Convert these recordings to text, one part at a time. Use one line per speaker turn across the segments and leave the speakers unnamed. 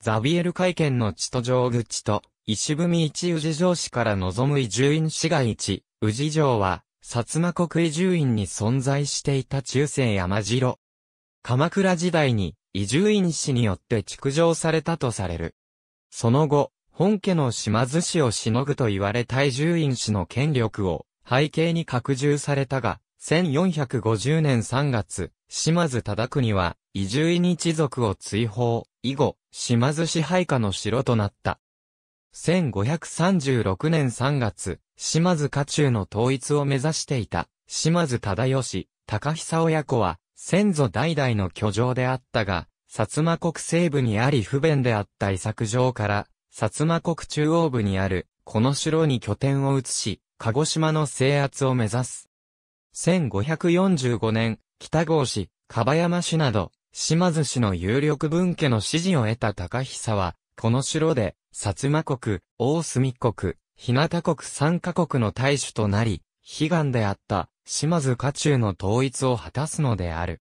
ザビエル海見の地と城口と、石踏一宇治城市から望む移住院市街地、宇治城は、薩摩国移住院に存在していた中世山城。鎌倉時代に、移住院市によって築城されたとされる。その後、本家の島津市をしのぐと言われた移住院市の権力を、背景に拡充されたが、1450年3月、島津忠国は、移住院一族を追放、以後、島津支配下の城となった。1536年3月、島津家中の統一を目指していた、島津忠義、高久親子は、先祖代々の居城であったが、薩摩国西部にあり不便であった遺作城から、薩摩国中央部にある、この城に拠点を移し、鹿児島の制圧を目指す。1545年、北郷市、樺山市など、島津氏の有力分家の支持を得た高久は、この城で、薩摩国、大隅国、日向国三カ国の大主となり、悲願であった島津家中の統一を果たすのである。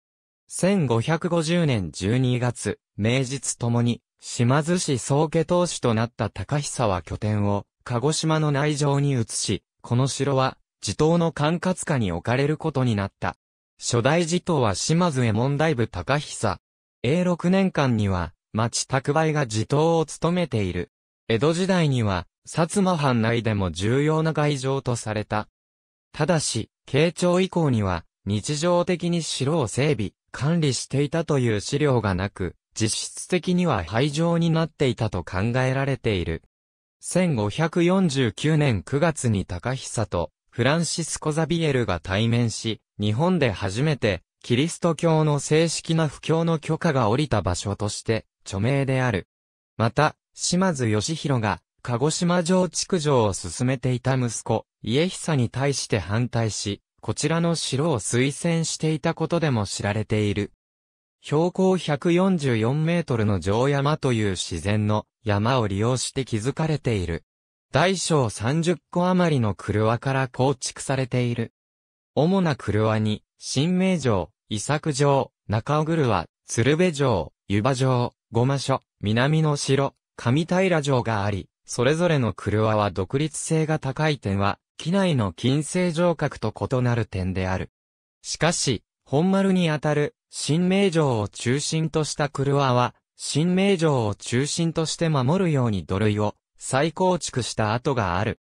1550年12月、名実ともに、島津市宗家当主となった高久は拠点を、鹿児島の内城に移し、この城は、地頭の管轄下に置かれることになった。初代寺頭は島津江門大部高久。永禄年間には、町宅売が寺頭を務めている。江戸時代には、薩摩藩内でも重要な外城とされた。ただし、慶長以降には、日常的に城を整備、管理していたという資料がなく、実質的には廃城になっていたと考えられている。1549年9月に高久とフランシスコ・ザビエルが対面し、日本で初めて、キリスト教の正式な布教の許可が下りた場所として、著名である。また、島津義弘が、鹿児島城築城を進めていた息子、家久に対して反対し、こちらの城を推薦していたことでも知られている。標高144メートルの城山という自然の山を利用して築かれている。大小30個余りの車から構築されている。主な車に、新名城、伊作城、中尾車、鶴瓶城、湯場城、五間所、南の城、上平城があり、それぞれの車は独立性が高い点は、機内の金星城郭と異なる点である。しかし、本丸にあたる、新名城を中心とした車は、新名城を中心として守るように土塁を再構築した跡がある。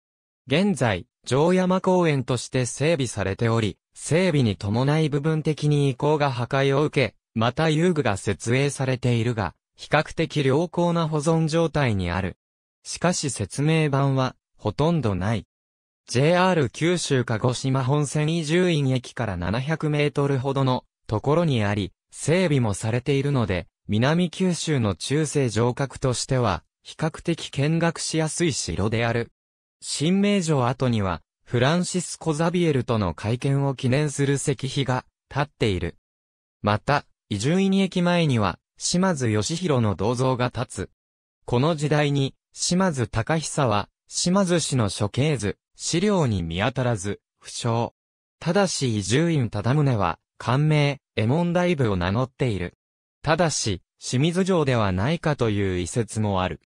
現在、城山公園として整備されており、整備に伴い部分的に遺構が破壊を受け、また遊具が設営されているが、比較的良好な保存状態にある。しかし説明版は、ほとんどない。JR 九州鹿児島本線移住院駅から700メートルほどのところにあり、整備もされているので、南九州の中世城郭としては、比較的見学しやすい城である新名城跡には、フランシスコ・ザビエルとの会見を記念する石碑が立っている。また、伊集院駅前には、島津義弘の銅像が立つ。この時代に、島津隆久は、島津氏の処刑図、資料に見当たらず、不詳。ただし伊集院忠宗は、官名、エモン大部を名乗っている。ただし、清水城ではないかという遺説もある。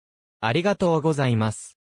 ありがとうございます。